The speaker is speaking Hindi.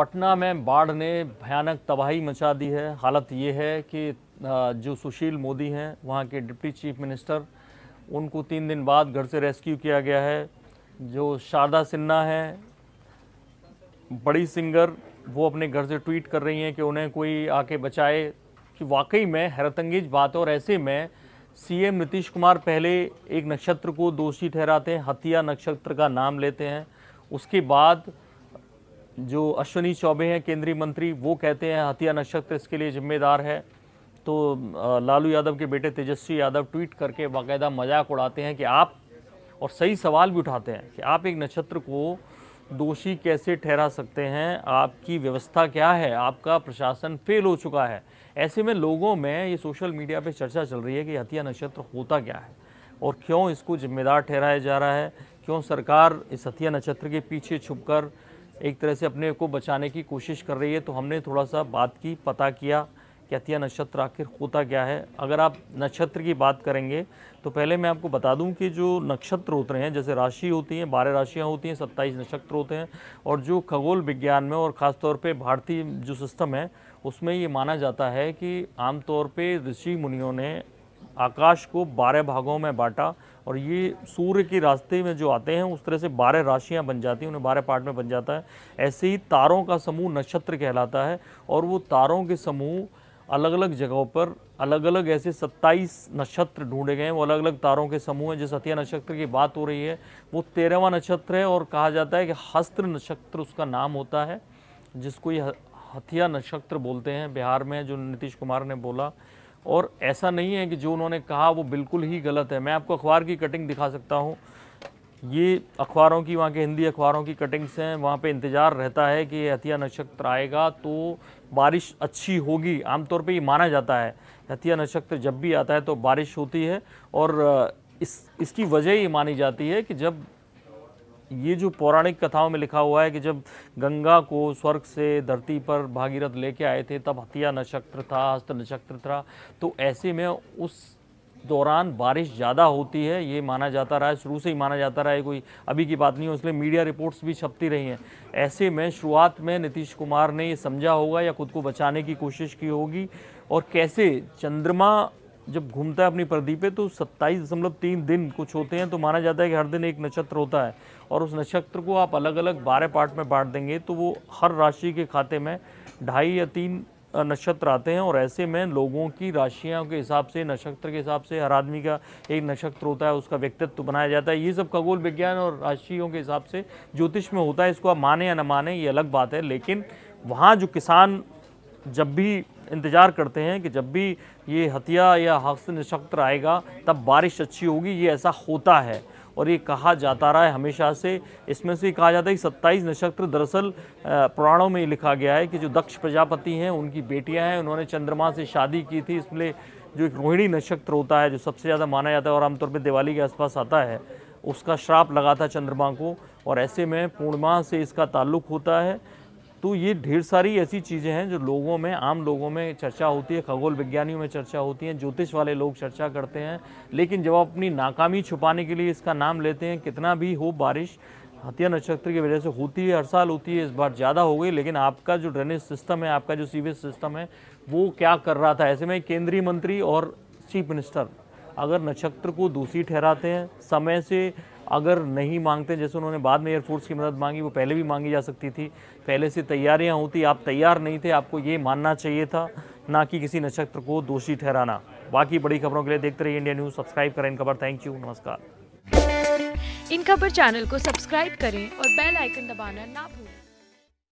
पटना में बाढ़ ने भयानक तबाही मचा दी है हालत ये है कि जो सुशील मोदी हैं वहाँ के डिप्टी चीफ मिनिस्टर उनको तीन दिन बाद घर से रेस्क्यू किया गया है जो शारदा सिन्हा हैं बड़ी सिंगर वो अपने घर से ट्वीट कर रही हैं कि उन्हें कोई आके बचाए कि वाकई में हैरतंगेज बात है और ऐसे में सीएम नीतीश कुमार पहले एक नक्षत्र को दोषी ठहराते हैं हथिया नक्षत्र का नाम लेते हैं उसके बाद जो अश्वनी चौबे हैं केंद्रीय मंत्री वो कहते हैं हथिया नक्षत्र इसके लिए जिम्मेदार है तो लालू यादव के बेटे तेजस्वी यादव ट्वीट करके बाकायदा मजाक उड़ाते हैं कि आप और सही सवाल भी उठाते हैं कि आप एक नक्षत्र को दोषी कैसे ठहरा सकते हैं आपकी व्यवस्था क्या है आपका प्रशासन फेल हो चुका है ऐसे में लोगों में ये सोशल मीडिया पे चर्चा चल रही है कि हथिया नक्षत्र होता क्या है और क्यों इसको जिम्मेदार ठहराया जा रहा है क्यों सरकार इस हथिया नक्षत्र के पीछे छुपकर एक तरह से अपने को बचाने की कोशिश कर रही है तो हमने थोड़ा सा बात की पता किया कि अतिया नक्षत्र आखिर होता क्या है अगर आप नक्षत्र की बात करेंगे तो पहले मैं आपको बता दूं कि जो नक्षत्र होते हैं जैसे राशि होती हैं बारह राशियां होती हैं सत्ताईस नक्षत्र होते हैं और जो खगोल विज्ञान में और ख़ासतौर पर भारतीय जो सिस्टम है उसमें ये माना जाता है कि आमतौर पर ऋषि मुनियों ने आकाश को बारह भागों में बांटा और ये सूर्य के रास्ते में जो आते हैं उस तरह से बारह राशियाँ बन जाती हैं उन्हें बारह पार्ट में बन जाता है ऐसे ही तारों का समूह नक्षत्र कहलाता है और वो तारों के समूह अलग अलग जगहों पर अलग अलग ऐसे 27 नक्षत्र ढूंढे गए हैं वो अलग अलग तारों के समूह हैं जिस हथिया नक्षत्र की बात हो रही है वो तेरहवा नक्षत्र है और कहा जाता है कि हस्त्र नक्षत्र उसका नाम होता है जिसको ये हथिया नक्षत्र बोलते हैं बिहार में जो नीतीश कुमार ने बोला और ऐसा नहीं है कि जो उन्होंने कहा वो बिल्कुल ही गलत है मैं आपको अखबार की कटिंग दिखा सकता हूँ ये अखबारों की वहाँ के हिंदी अखबारों की कटिंग्स हैं वहाँ पे इंतज़ार रहता है कि हथिया नक्षत्र आएगा तो बारिश अच्छी होगी आमतौर पे ये माना जाता है हथिया नक्षत्र जब भी आता है तो बारिश होती है और इस इसकी वजह ये मानी जाती है कि जब ये जो पौराणिक कथाओं में लिखा हुआ है कि जब गंगा को स्वर्ग से धरती पर भागीरथ लेके आए थे तब हथिया नक्षत्र था हस्त नक्षत्र था तो ऐसे में उस दौरान बारिश ज़्यादा होती है ये माना जाता रहा है शुरू से ही माना जाता रहा है कोई अभी की बात नहीं हो इसलिए मीडिया रिपोर्ट्स भी छपती रही हैं ऐसे में शुरुआत में नीतीश कुमार ने ये समझा होगा या खुद को बचाने की कोशिश की होगी और कैसे चंद्रमा जब घूमता है अपनी परदी पे तो सत्ताईस दशमलव तीन दिन कुछ होते हैं तो माना जाता है कि हर दिन एक नक्षत्र होता है और उस नक्षत्र को आप अलग अलग बारह पार्ट में बांट देंगे तो वो हर राशि के खाते में ढाई या तीन नक्षत्र आते हैं और ऐसे में लोगों की राशियों के हिसाब से नक्षत्र के हिसाब से हर आदमी का एक नक्षत्र होता है उसका व्यक्तित्व बनाया जाता है ये सब खगोल विज्ञान और राशियों के हिसाब से ज्योतिष में होता है इसको आप माने या ना माने ये अलग बात है लेकिन वहाँ जो किसान जब भी इंतज़ार करते हैं कि जब भी ये हतिया या हादसे नक्षत्र आएगा तब बारिश अच्छी होगी ये ऐसा होता है और ये कहा जाता रहा है हमेशा से इसमें से कहा जाता है कि सत्ताईस नक्षत्र दरअसल पुराणों में लिखा गया है कि जो दक्ष प्रजापति हैं उनकी बेटियां हैं उन्होंने चंद्रमा से शादी की थी इसलिए जो एक रोहिणी नक्षत्र होता है जो सबसे ज़्यादा माना जाता है और आमतौर पर दिवाली के आसपास आता है उसका श्राप लगा था चंद्रमा को और ऐसे में पूर्णिमा से इसका ताल्लुक होता है तो ये ढेर सारी ऐसी चीज़ें हैं जो लोगों में आम लोगों में चर्चा होती है खगोल विज्ञानियों में चर्चा होती है ज्योतिष वाले लोग चर्चा करते हैं लेकिन जब आप अपनी नाकामी छुपाने के लिए इसका नाम लेते हैं कितना भी हो बारिश हथिया नक्षत्र की वजह से होती है हर साल होती है इस बार ज़्यादा हो गई लेकिन आपका जो ड्रेनेज सिस्टम है आपका जो सीवेज सिस्टम है वो क्या कर रहा था ऐसे में केंद्रीय मंत्री और चीफ मिनिस्टर अगर नक्षत्र को दोषी ठहराते हैं समय से अगर नहीं मांगते जैसे उन्होंने बाद में एयरफोर्स की मदद मांगी वो पहले भी मांगी जा सकती थी पहले से तैयारियां होती आप तैयार नहीं थे आपको ये मानना चाहिए था ना कि किसी नक्षत्र को दोषी ठहराना बाकी बड़ी खबरों के लिए देखते रहिए इंडिया न्यूज़ सब्सक्राइब करें खबर थैंक यू नमस्कार इन खबर चैनल को सब्सक्राइब करें और बेल आइकन दबाना ना भूलें